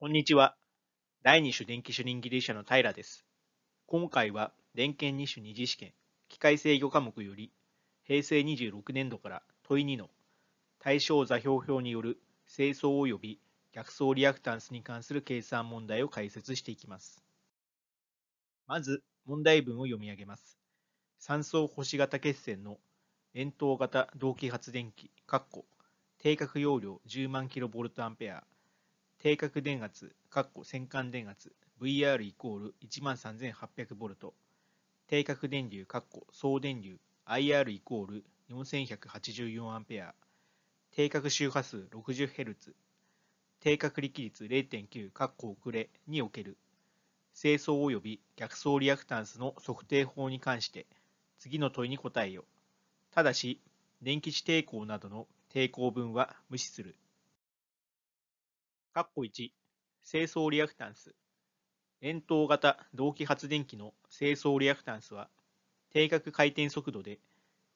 こんにちは。第二種電気主任技術者の平です。今回は、電研二種二次試験、機械制御科目より、平成26年度から問い2の対象座標表による清掃及び逆走リアクタンスに関する計算問題を解説していきます。まず、問題文を読み上げます。三層星型血栓の円筒型同期発電機、括弧定格容量10万 kVA 定格電圧、線管電圧、VR イコール 13800V、定格電流、総電流、IR イコール 4184A、定格周波数 60Hz、定格力率0.9、遅れにおける、清掃及び逆走リアクタンスの測定法に関して、次の問いに答えよ。ただし、電気値抵抗などの抵抗分は無視する。（1) 清掃リアクタンス。円筒型同期発電機の清掃リアクタンスは、定格回転速度で、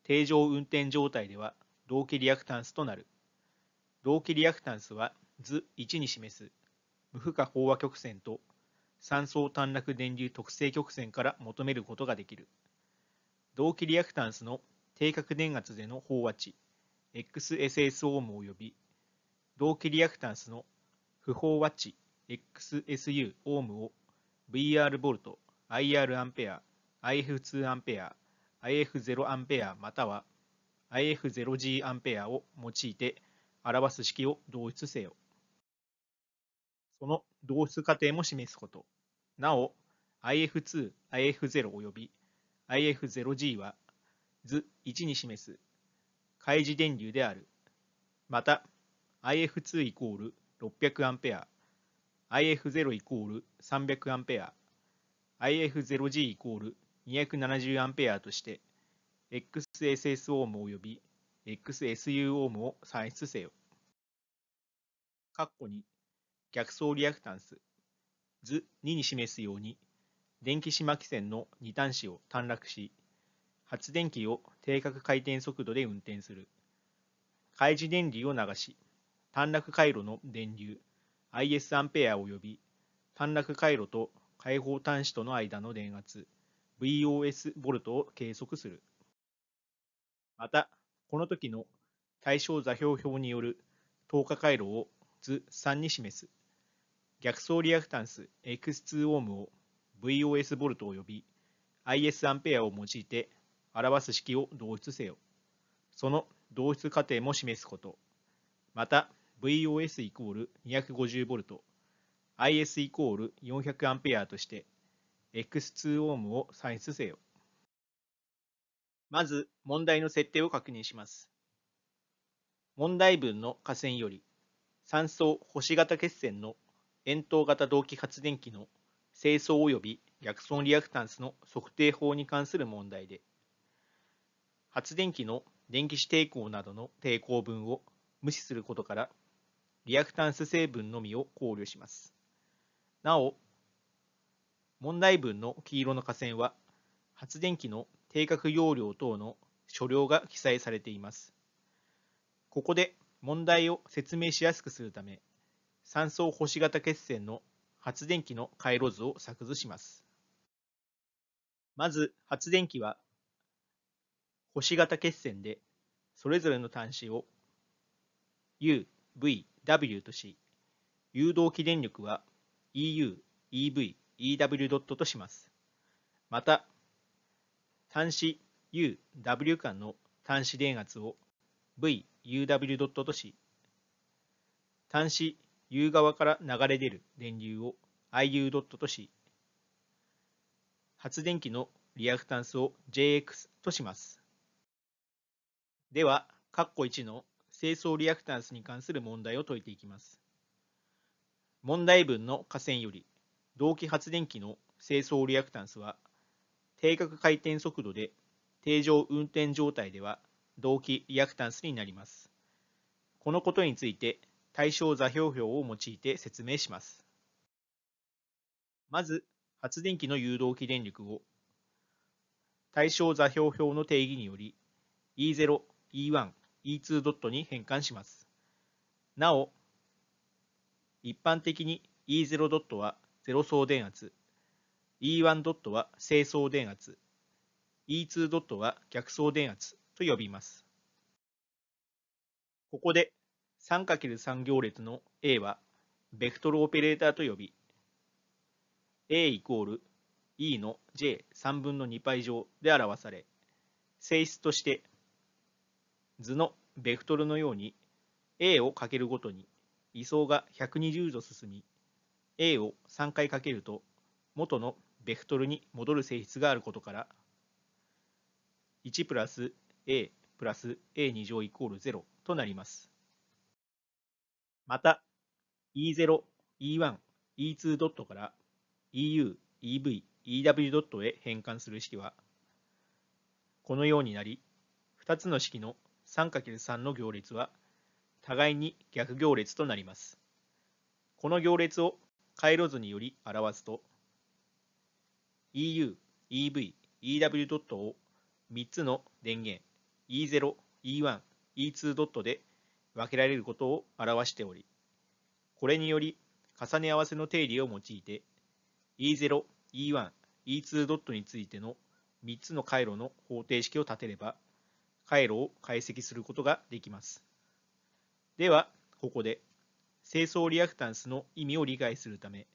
定常運転状態では同期リアクタンスとなる。同期リアクタンスは図1に示す無負荷飽和曲線と三相短絡電流特性曲線から求めることができる。同期リアクタンスの定格電圧での飽和値 XSS オームよび同期リアクタンスの不法ワッチ、XSU、オームを VR ボルト、IR アンペア、IF2 アンペア、IF0 アンペアまたは IF0G アンペアを用いて表す式を導出せよ。その導出過程も示すこと。なお、IF2、IF0 及び IF0G は図1に示す開示電流である。また、IF2 イコール600アンペア、IF0 イコール300アンペア、IF0G イコール270アンペアとして、XSS オーム及び XSU オームを算出せよ。括弧に逆走リアクタンス図2に示すように電気島汽船の2端子を短絡し発電機を定格回転速度で運転する開示電流を流し短絡回路の電流 IS アンペア及び短絡回路と開放端子との間の電圧 VOS ボルトを計測する。また、この時の対象座標表による透過回路を図3に示す逆走リアクタンス X2 オームを VOS ボルト及び IS アンペアを用いて表す式を導出せよ。その導出過程も示すこと。また、VOS イコール 250V、IS イコール 400A として X2ohm を算出せよ。まず問題の設定を確認します。問題文の下線より三層星型血線の円筒型同期発電機の清掃及び逆損リアクタンスの測定法に関する問題で発電機の電気指定抗などの抵抗分を無視することからリアクタンス成分のみを考慮します。なお、問題文の黄色の下線は、発電機の定格容量等の所量が記載されています。ここで問題を説明しやすくするため、三層星型血栓の発電機の回路図を作図します。まず発電機は星型血栓でそれぞれの端子を U、V、W とし、誘導起電力は EU、EV、EW ドットとします。また、端子 U、W 間の端子電圧を V、UW ドットとし、端子 U 側から流れ出る電流を IU ドットとし、発電機のリアクタンスを JX とします。では、括弧1の清掃リアクタンスに関する問題を解いていきます。問題文の下線より、同期発電機の清掃リアクタンスは、定格回転速度で定常運転状態では同期リアクタンスになります。このことについて対象座標表を用いて説明します。まず、発電機の誘導起電力を対象座標表の定義により E0、E1、E2.dot に変換します。なお、一般的に E0.dot は0送電圧、E1.dot は正送電圧、E2.dot は逆送電圧と呼びます。ここで 3×3 行列の A はベクトルオペレーターと呼び、A イコール E の J3 分の2倍乗で表され、性質として図のベクトルのように A をかけるごとに位相が120度進み A を3回かけると元のベクトルに戻る性質があることから1プラス A プラス A2 乗イコール0となります。また E0、E1、E2 ドットから EU、EV、EW ドットへ変換する式はこのようになり2つの式の 3×3 の行列は互いに逆行列となります。この行列を回路図により表すと EU、EV、EW ドットを3つの電源 E0、E1、E2 ドットで分けられることを表しており、これにより重ね合わせの定理を用いて E0、E1、E2 ドットについての3つの回路の方程式を立てれば回路を解析することができます。では、ここで、清掃リアクタンスの意味を理解するため、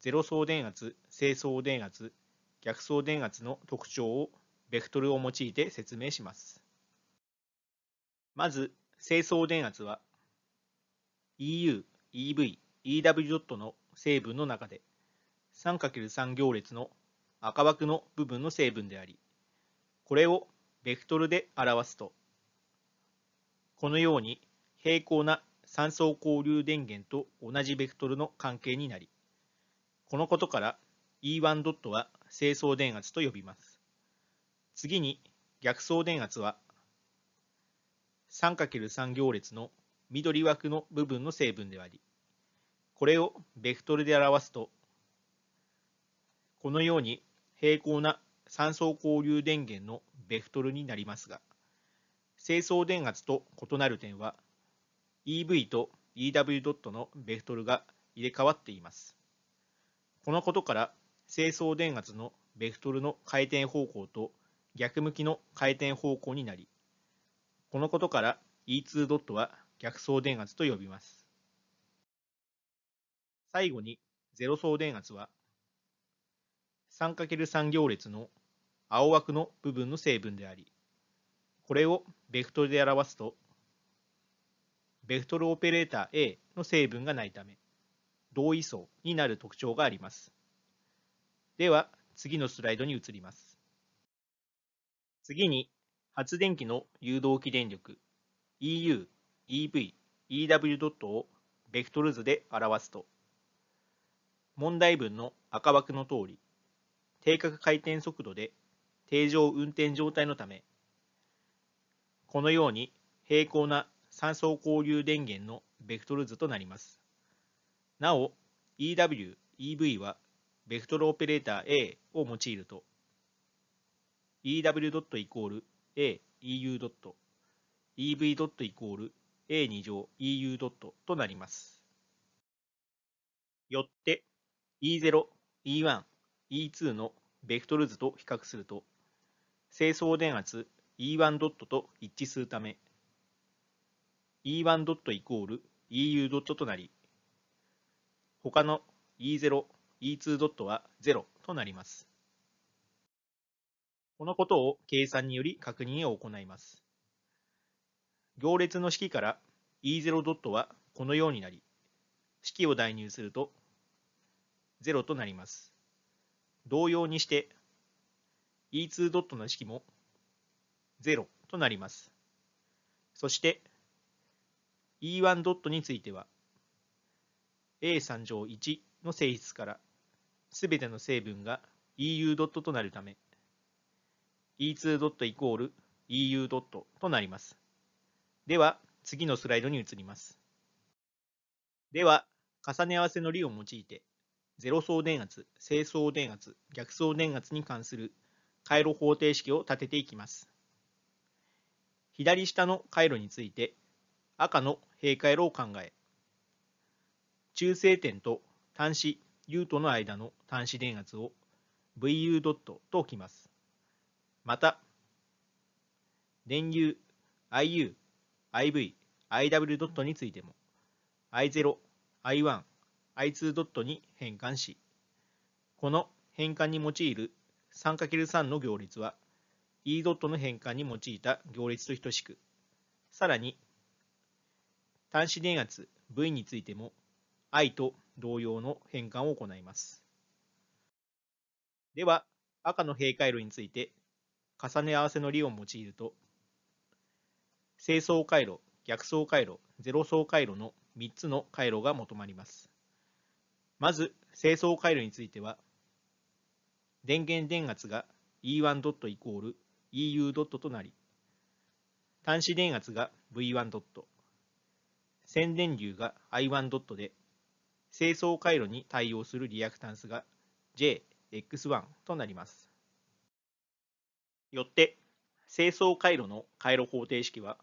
ゼロ送電圧、清掃電圧、逆送電圧の特徴をベクトルを用いて説明します。まず、清掃電圧は EU、EV、EW. ドットの成分の中で 3×3 行列の赤枠の部分の成分であり、これをベクトルで表すと、このように平行な三相交流電源と同じベクトルの関係になり、このことから E1 ドットは正層電圧と呼びます。次に逆相電圧は 3×3 行列の緑枠の部分の成分であり、これをベクトルで表すと、このように平行な三相交流電源のベクトルになりますが、清掃電圧と異なる点は、EV と EW ドットのベクトルが入れ替わっています。このことから、清掃電圧のベクトルの回転方向と逆向きの回転方向になり、このことから E2 ドットは逆送電圧と呼びます。最後にゼロ送電圧は 3×3 行列の青枠の部分の成分であり、これをベクトルで表すと、ベクトルオペレーター A の成分がないため、同位相になる特徴があります。では、次のスライドに移ります。次に、発電機の誘導起電力 EU、EV、EW ドットをベクトル図で表すと、問題文の赤枠の通り、定格回転速度で定常運転状態のため、このように平行な三層交流電源のベクトル図となります。なお、EW、EV はベクトルオペレーター A を用いると、EW. イコール A、EU. EV. イコール A2 乗 EU. となります。よって E0、E1、E2 のベクトル図と比較すると、清掃電圧 E1 ドットと一致するため E1 ドットイコール EU ドットとなり他の E0、E2 ドットは0となります。このことを計算により確認を行います。行列の式から E0 ドットはこのようになり、式を代入すると0となります。同様にして E2 ドットの式も0となります。そして E1 ドットについては A3 乗1の性質からすべての成分が EU ドットとなるため E2 ドットイコール EU ドットとなります。では次のスライドに移ります。では重ね合わせの理を用いて0層電圧、正層電圧、逆層電圧に関する回路方程式を立てていきます。左下の回路について、赤の平回路を考え、中性点と端子 U との間の端子電圧を VU ドットと置きます。また、電流 IU、IV、IW ドットについても I0、I1、I2 ドットに変換し、この変換に用いる 3×3 の行列は e ドットの変換に用いた行列と等しく、さらに端子電圧 V についても i と同様の変換を行います。では、赤の閉回路について重ね合わせの理を用いると、正相回路、逆相回路、ゼロ相回路の3つの回路が求まります。まず、正相回路については、電源電圧が E1 ドットイコール EU ドットとなり、端子電圧が V1 ドット、線電流が I1 ドットで、清掃回路に対応するリアクタンスが JX1 となります。よって、清掃回路の回路方程式は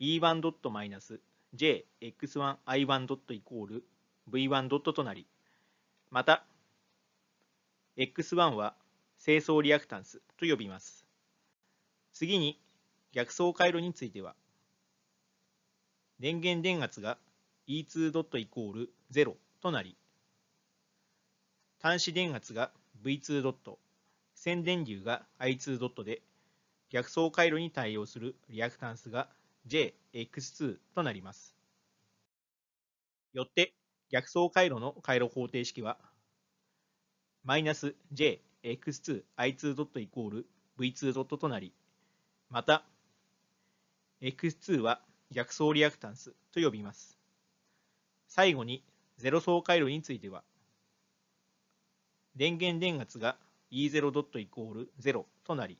E1 ドットマイナス JX1I1 ドットイコール V1 ドットとなり、また X1 は清掃リアクタンスと呼びます。次に逆走回路については、電源電圧が E2 ドットイコール0となり、端子電圧が V2 ドット、線電流が I2 ドットで、逆走回路に対応するリアクタンスが JX2 となります。よって、逆走回路の回路方程式はマイナス jx2i2 ドットイコール v2 ドットとなり、また、x2 は逆走リアクタンスと呼びます。最後に、ゼロ走回路については、電源電圧が E0 ドットイコール0となり、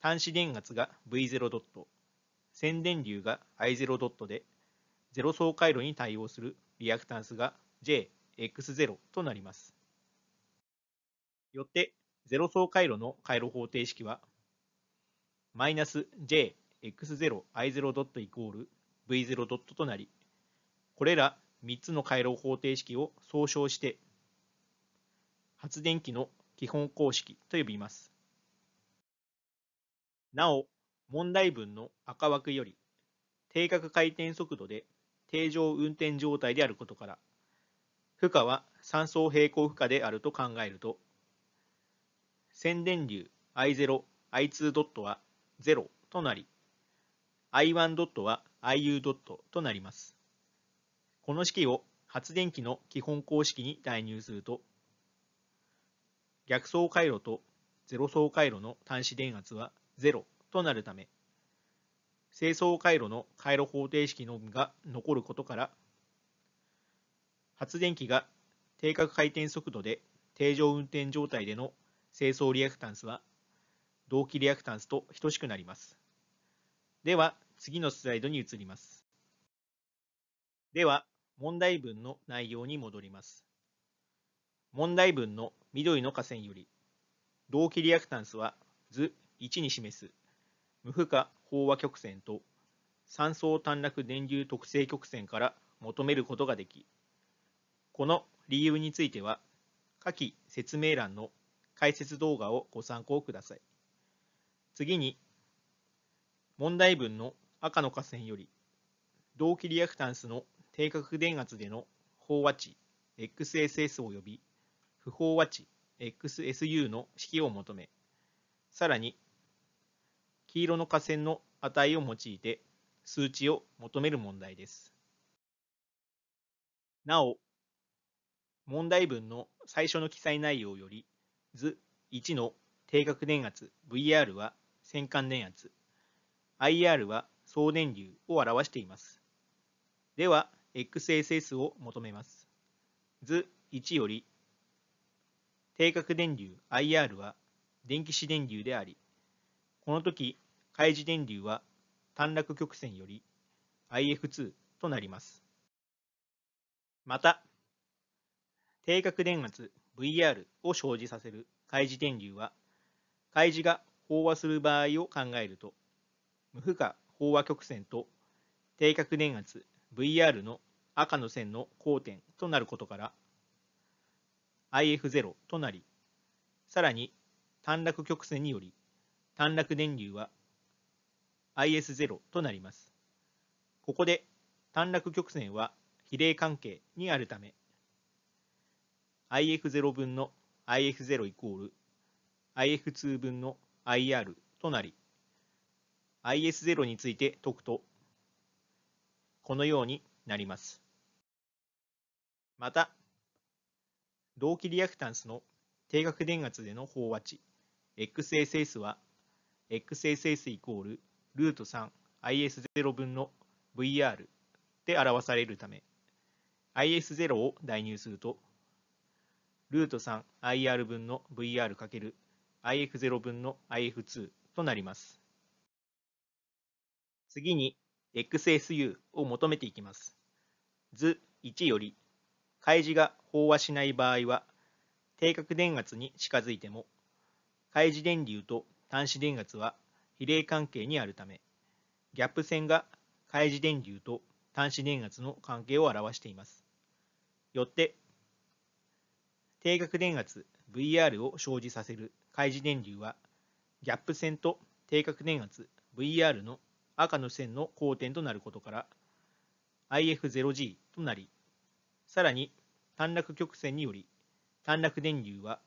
端子電圧が V0 ドット、線電流が I0 ドットで、0走回路に対応するリアクタンスが JX0 となります。よってゼロ層回路の回路方程式は、マイナス jx0i0. イコール v0. となり、これら3つの回路方程式を総称して、発電機の基本公式と呼びます。なお、問題文の赤枠より、定格回転速度で定常運転状態であることから、負荷は3層平行負荷であると考えると、宣伝流 I0、I2 ドットは0となり、I1 ドットは IU ドットとなります。この式を発電機の基本公式に代入すると、逆走回路とゼロ走回路の端子電圧は0となるため、正相回路の回路方程式のみが残ることから、発電機が定格回転速度で定常運転状態での清掃リアクタンスは同期リアクタンスと等しくなります。では、次のスライドに移ります。では、問題文の内容に戻ります。問題文の緑の下線より、同期リアクタンスは図1に示す無負荷飽和曲線と三相短絡電流特性曲線から求めることができ、この理由については、下記説明欄の解説動画をご参考ください。次に、問題文の赤の下線より、同期リアクタンスの定格電圧での飽和値 XSS 及び不飽和値 XSU の式を求め、さらに、黄色の下線の値を用いて数値を求める問題です。なお、問題文の最初の記載内容より、図1の定格電圧 VR は線管電圧、IR は送電流を表しています。では、XSS を求めます。図1より、定格電流 IR は電気子電流であり、この時、開示電流は短絡曲線より IF2 となります。また、定格電圧 VR を生じさせる開示電流は、開示が飽和する場合を考えると、無負荷飽和曲線と定格電圧 VR の赤の線の交点となることから、IF0 となり、さらに短絡曲線により短絡電流は IS0 となります。ここで短絡曲線は比例関係にあるため IF0 分の IF0 イコール IF2 分の IR となり IS0 について解くとこのようになります。また同期リアクタンスの定額電圧での飽和値 XSS は XSS イコールルート 3IS0 分の VR で表されるため IS0 を代入するとルート 3IR 分の VR×IF0 分の IF2 となります。次に XSU を求めていきます。図1より開示が飽和しない場合は定格電圧に近づいても開示電流と端子電圧は比例関係にあるためギャップ線が開示電流と端子電圧の関係を表しています。よって定額電圧 VR を生じさせる開示電流はギャップ線と定格電圧 VR の赤の線の交点となることから IF0G となりさらに短絡曲線により短絡電流は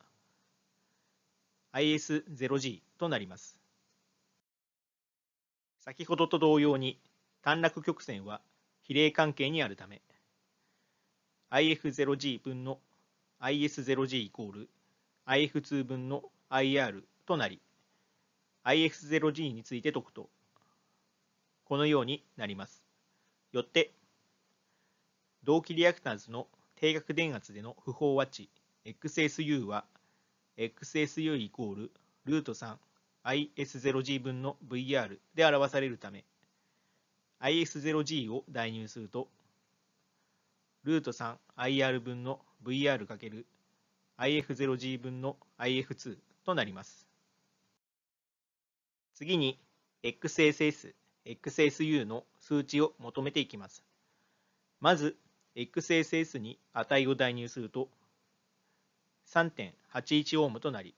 IS0G となります先ほどと同様に短絡曲線は比例関係にあるため IF0G 分の IS0G イコール IF2 分の IR となり i f 0 g について解くとこのようになります。よって同期リアクタンスの定額電圧での不飽和値 XSU は XSU イコールルート 3IS0G 分の VR で表されるため IS0G を代入するとルート 3IR 分の var×if0g 分の if2 となります。次に xss、xsu の数値を求めていきます。まず xss に値を代入すると3.81オームとなり、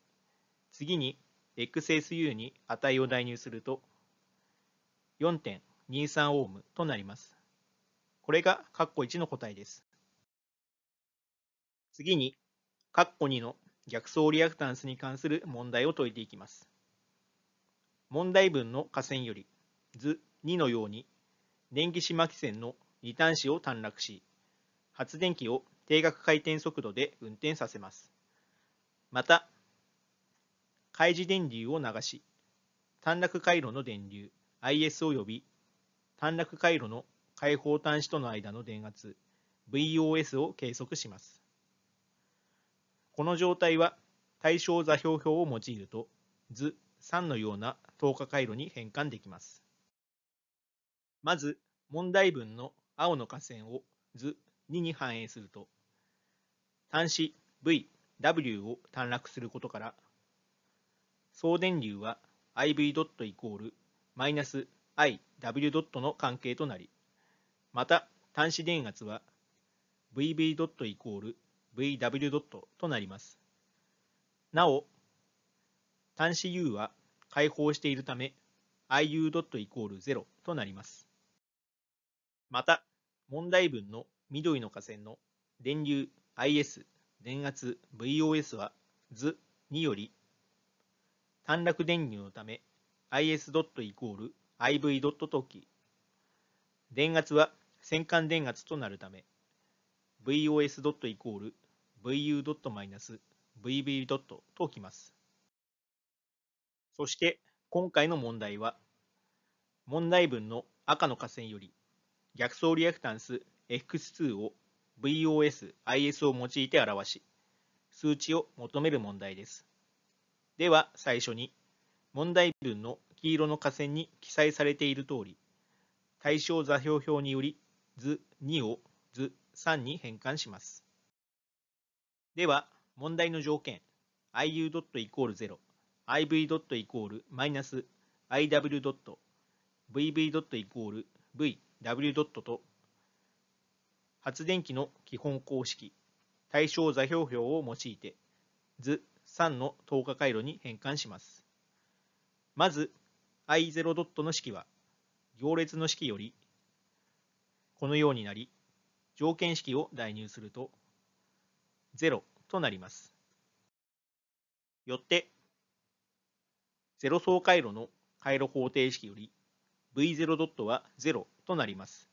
次に xsu に値を代入すると4.23オームとなります。これが括弧1の答えです。次に、括弧2の逆走リアクタンスに関する問題を解いていきます。問題文の下線より図2のように電気島巻線の2端子を短絡し、発電機を定額回転速度で運転させます。また、開示電流を流し、短絡回路の電流 IS 及び短絡回路の開放端子との間の電圧 VOS を計測します。この状態は対象座標表を用いると図3のような等価回路に変換できます。まず問題文の青の下線を図2に反映すると端子 VW を短絡することから送電流は IV ドットイコールマイナス IW ドットの関係となりまた端子電圧は VB ドットイコール vw. となります。なお、端子 u は解放しているため iu.=0 となります。また、問題文の緑の下線の電流 IS、電圧 VOS は図により短絡電流のため is.=iv. とき、電圧は先間電圧となるため vos. イコール vu.-vb. と置きます。そして今回の問題は、問題文の赤の下線より逆走リアクタンス X2 を VOS、IS を用いて表し、数値を求める問題です。では最初に、問題文の黄色の下線に記載されている通り、対象座標表により図2を3に変換します。では、問題の条件、iu.=0、iv.=-iw.vv.=vw. と、発電機の基本公式、対象座標表を用いて、図3の透過回路に変換します。まず、i0. の式は、行列の式より、このようになり、条件式を代入すると0となります。よって、0層回路の回路方程式より v0 ドットは0となります。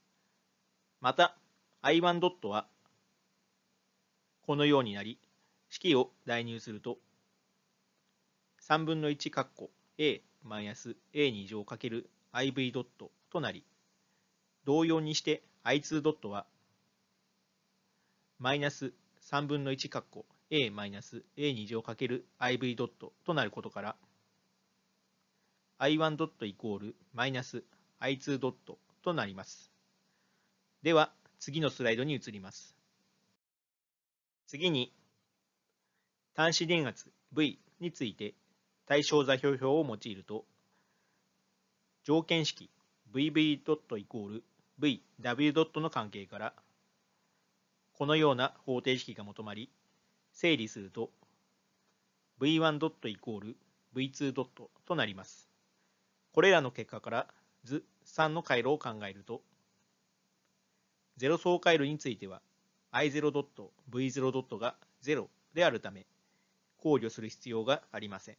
また、i1 ドットはこのようになり、式を代入すると、3分の1カッコ a マイナス a2 乗かける iv ドットとなり、同様にして i2 ドットはマイナス3分の1括弧 a マイナス a 二乗かける iv ドットとなることから i1 ドットイコールマイナス i2 ドットとなります。では次のスライドに移ります。次に端子電圧 V について対象座標表を用いると条件式 VV ドットイコール VW ドットの関係からこのような方程式が求まり、整理すると v1 ドットイコール v2 ドットとなります。これらの結果から図3の回路を考えると、0相回路については i0 ドット v0 ドットが0であるため、考慮する必要がありません。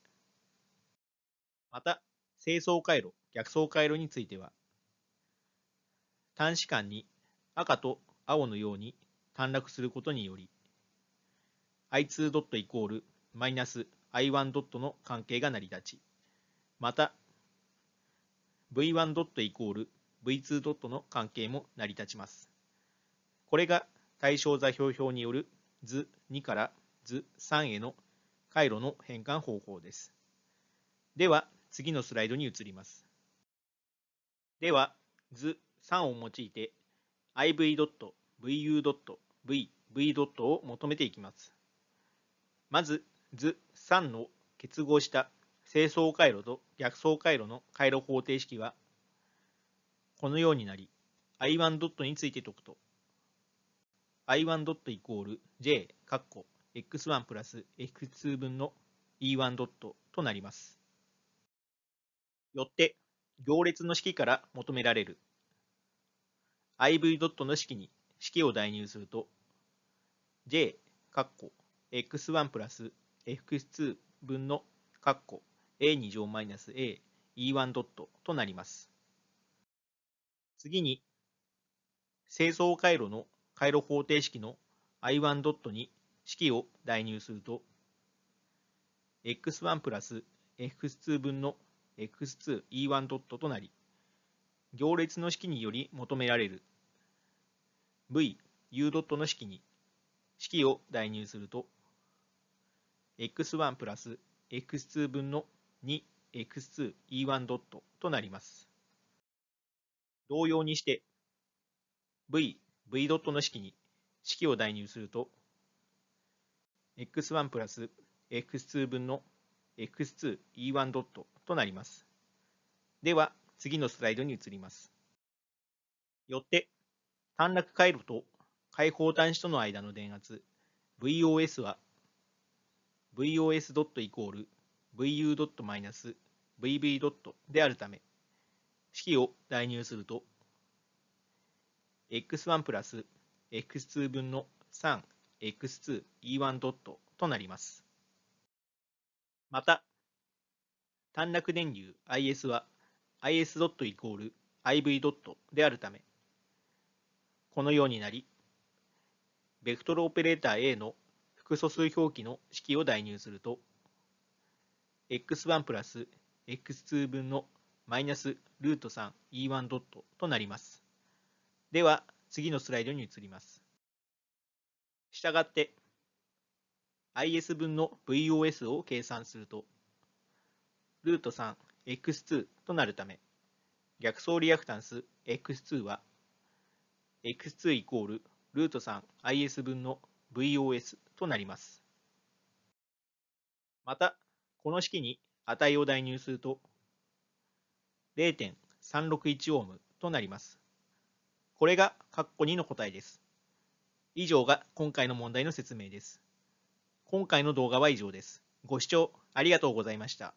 また、正相回路、逆相回路については、端子間に赤と青のように短絡することにより i2 イコールマイナス i1 の関係が成り立ちまた v1 イコール v2 の関係も成り立ちますこれが対象座標表による図2から図3への回路の変換方法ですでは次のスライドに移りますでは図3を用いて iv.vu. v、v ドットを求めていきます。まず、図3の結合した正相回路と逆相回路の回路方程式は、このようになり、i1 ドットについて解くと、i1 ドットイコール j、カッコ、x1 プラス x2 分の e1 ドットとなります。よって、行列の式から求められる iv ドットの式に式を代入すると j、カッコ、x1 プラス x2 分の、カッコ、a2 乗マイナス a、e1 ドットとなります。次に、清掃回路の回路方程式の i1 ドットに式を代入すると、x1 プラス x2 分の x2e1 ドットとなり、行列の式により求められる vu ドットの式に式を代入すると x1 プラス x2 分の 2x2e1 ドットとなります。同様にして v、v ドットの式に式を代入すると x1 プラス x2 分の x2e1 ドットとなります。では次のスライドに移ります。よって短絡回路と開放端子との間の電圧 VOS は VOS. イコール VU.-VB. であるため式を代入すると x1 プラス x2 分の 3x2e1 ドットとなります。また、短絡電流 IS は IS ドットイコール IV ドットであるため、このようになり、ベクトルオペレーター A の複素数表記の式を代入すると、x1 プラス x2 分のマイナスルート 3e1 ドットとなります。では、次のスライドに移ります。したがって、is 分の VOS を計算すると、ルート 3x2 となるため、逆走リアクタンス x2 は、x2 イコールルート 3is 分の VOS となります。また、この式に値を代入すると0.361オームとなります。これが括弧2の答えです。以上が今回の問題の説明です。今回の動画は以上です。ご視聴ありがとうございました。